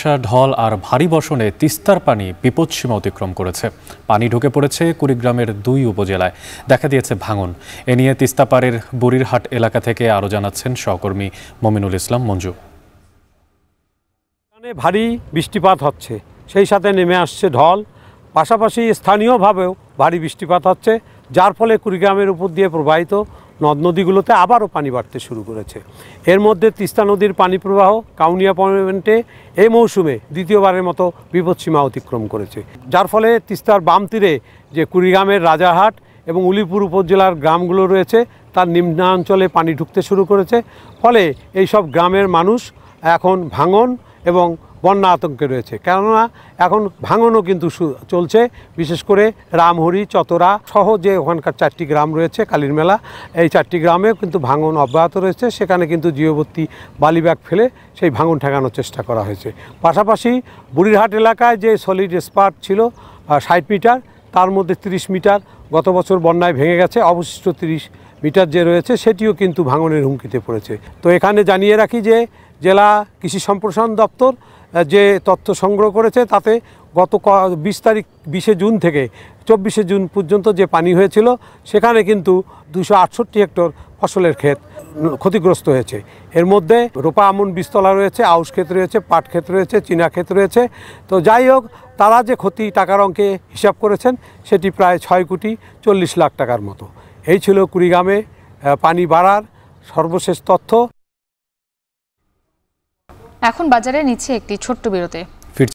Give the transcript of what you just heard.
বর্ষা ঢল আর ভারী বর্ষণে তিস্তার পানি বিপদসীমা অতিক্রম করেছে পানি ঢুকে পড়েছে কুড়িগ্রামের দুই উপজেলায় দেখা দিয়েছে ভাঙন এ নিয়ে তিস্তাপাড়ের বুড়িরহাট এলাকা থেকে আরও জানাচ্ছেন সহকর্মী মমিনুল ইসলাম মঞ্জু ভারী বৃষ্টিপাত হচ্ছে সেই সাথে নেমে আসছে ঢল পাশাপাশি স্থানীয়ভাবেও ভারী বৃষ্টিপাত হচ্ছে যার ফলে কুড়িগ্রামের উপর দিয়ে প্রবাহিত নদ নদীগুলোতে আবারও পানি বাড়তে শুরু করেছে এর মধ্যে তিস্তা নদীর পানি প্রবাহ কাউনিয়া পয়েন্টে এই মৌসুমে দ্বিতীয়বারের মতো বিপদসীমা অতিক্রম করেছে যার ফলে তিস্তার বাম তীরে যে কুড়িগ্রামের রাজাহাট এবং উলিপুর উপজেলার গ্রামগুলো রয়েছে তার নিম্নাঞ্চলে পানি ঢুকতে শুরু করেছে ফলে এই সব গ্রামের মানুষ এখন ভাঙন এবং বন্যা আতঙ্কে রয়েছে কেননা এখন ভাঙনও কিন্তু চলছে বিশেষ করে রামহরি চতরা সহ যে ওখানকার চারটি গ্রাম রয়েছে কালীর মেলা এই চারটি গ্রামেও কিন্তু ভাঙন অব্যাহত রয়েছে সেখানে কিন্তু জিওবর্তী বালিব্যাগ ফেলে সেই ভাঙন ঠেকানোর চেষ্টা করা হয়েছে পাশাপাশি বুড়িরহাট এলাকায় যে সলিড স্পার্ট ছিল ষাট মিটার তার মধ্যে ৩০ মিটার গত বছর বন্যায় ভেঙে গেছে অবশিষ্ট ৩০ মিটার যে রয়েছে সেটিও কিন্তু ভাঙনের হুমকিতে পড়েছে তো এখানে জানিয়ে রাখি যে জেলা কৃষি সম্প্রসারণ দপ্তর যে তথ্য সংগ্রহ করেছে তাতে গত ক বিশ তারিখ বিশে জুন থেকে চব্বিশে জুন পর্যন্ত যে পানি হয়েছিল সেখানে কিন্তু দুশো আটষট্টি হেক্টর ফসলের ক্ষেত ক্ষতিগ্রস্ত হয়েছে এর মধ্যে রোপা আমন বিস্তলা রয়েছে আউশ ক্ষেত রয়েছে পাট ক্ষেত রয়েছে চীনা ক্ষেত রয়েছে তো যাই হোক তারা যে ক্ষতি টাকার অঙ্কে হিসাব করেছেন সেটি প্রায় ছয় কোটি চল্লিশ লাখ টাকার মতো এই ছিল কুড়িগ্রামে পানি বাড়ার সর্বশেষ তথ্য এখন বাজারে নিচ্ছে একটি ছোট্ট বিরতি